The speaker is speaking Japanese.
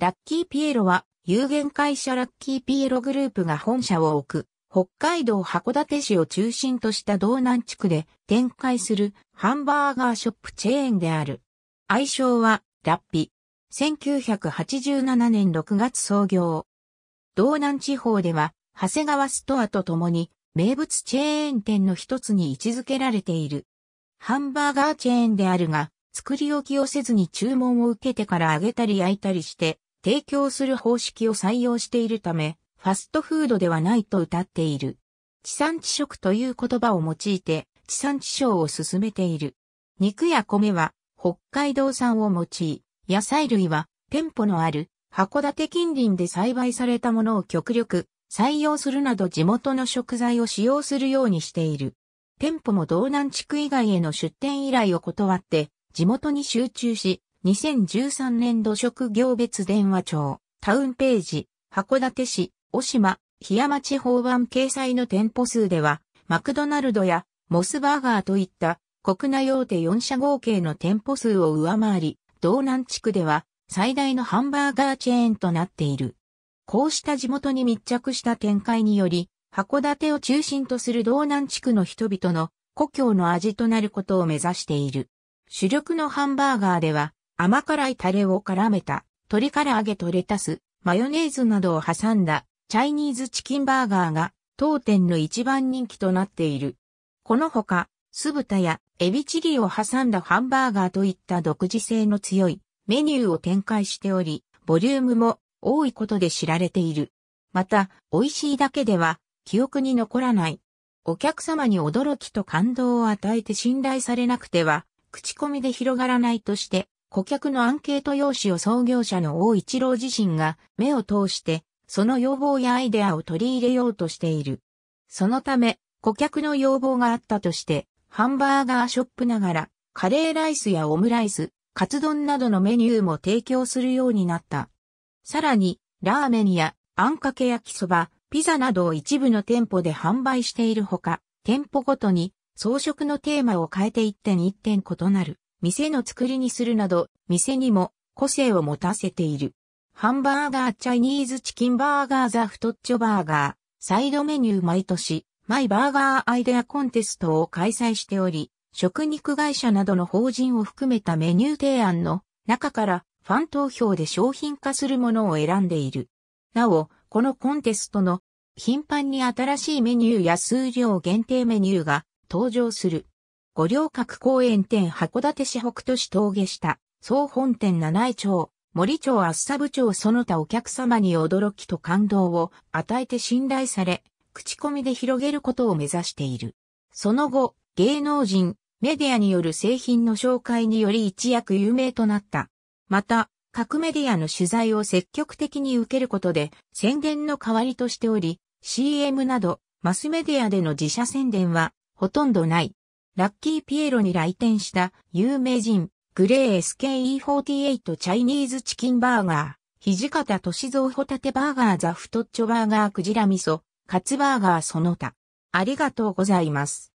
ラッキーピエロは、有限会社ラッキーピエログループが本社を置く、北海道函館市を中心とした道南地区で展開するハンバーガーショップチェーンである。愛称は、ラッピ。1987年6月創業。道南地方では、長谷川ストアと共に、名物チェーン店の一つに位置づけられている。ハンバーガーチェーンであるが、作り置きをせずに注文を受けてから揚げたり焼いたりして、提供する方式を採用しているため、ファストフードではないと謳っている。地産地食という言葉を用いて地産地消を進めている。肉や米は北海道産を用い、野菜類は店舗のある函館近隣で栽培されたものを極力採用するなど地元の食材を使用するようにしている。店舗も道南地区以外への出店依頼を断って地元に集中し2013年度職業別電話帳、タウンページ、函館市、小島、檜山地方版掲載の店舗数では、マクドナルドやモスバーガーといった国内大手4社合計の店舗数を上回り、道南地区では最大のハンバーガーチェーンとなっている。こうした地元に密着した展開により、函館を中心とする道南地区の人々の故郷の味となることを目指している。主力のハンバーガーでは、甘辛いタレを絡めた、鶏唐揚げとレタス、マヨネーズなどを挟んだ、チャイニーズチキンバーガーが、当店の一番人気となっている。このほか、酢豚やエビチリを挟んだハンバーガーといった独自性の強いメニューを展開しており、ボリュームも多いことで知られている。また、美味しいだけでは記憶に残らない。お客様に驚きと感動を与えて信頼されなくては、口コミで広がらないとして、顧客のアンケート用紙を創業者の大一郎自身が目を通してその要望やアイデアを取り入れようとしている。そのため、顧客の要望があったとして、ハンバーガーショップながら、カレーライスやオムライス、カツ丼などのメニューも提供するようになった。さらに、ラーメンや、あんかけ焼きそば、ピザなどを一部の店舗で販売しているほか、店舗ごとに装飾のテーマを変えて一点一点異なる。店の作りにするなど、店にも個性を持たせている。ハンバーガーチャイニーズチキンバーガーザフトッチョバーガー、サイドメニュー毎年、マイバーガーアイデアコンテストを開催しており、食肉会社などの法人を含めたメニュー提案の中からファン投票で商品化するものを選んでいる。なお、このコンテストの頻繁に新しいメニューや数量限定メニューが登場する。五稜郭公園店函館市北都市峠下、総本店七重町、森町厚沢部町その他お客様に驚きと感動を与えて信頼され、口コミで広げることを目指している。その後、芸能人、メディアによる製品の紹介により一躍有名となった。また、各メディアの取材を積極的に受けることで宣伝の代わりとしており、CM などマスメディアでの自社宣伝はほとんどない。ラッキーピエロに来店した有名人、グレー SKE48 チャイニーズチキンバーガー、土方歳三ホタテバーガーザフトッチョバーガークジラ味噌、カツバーガーその他。ありがとうございます。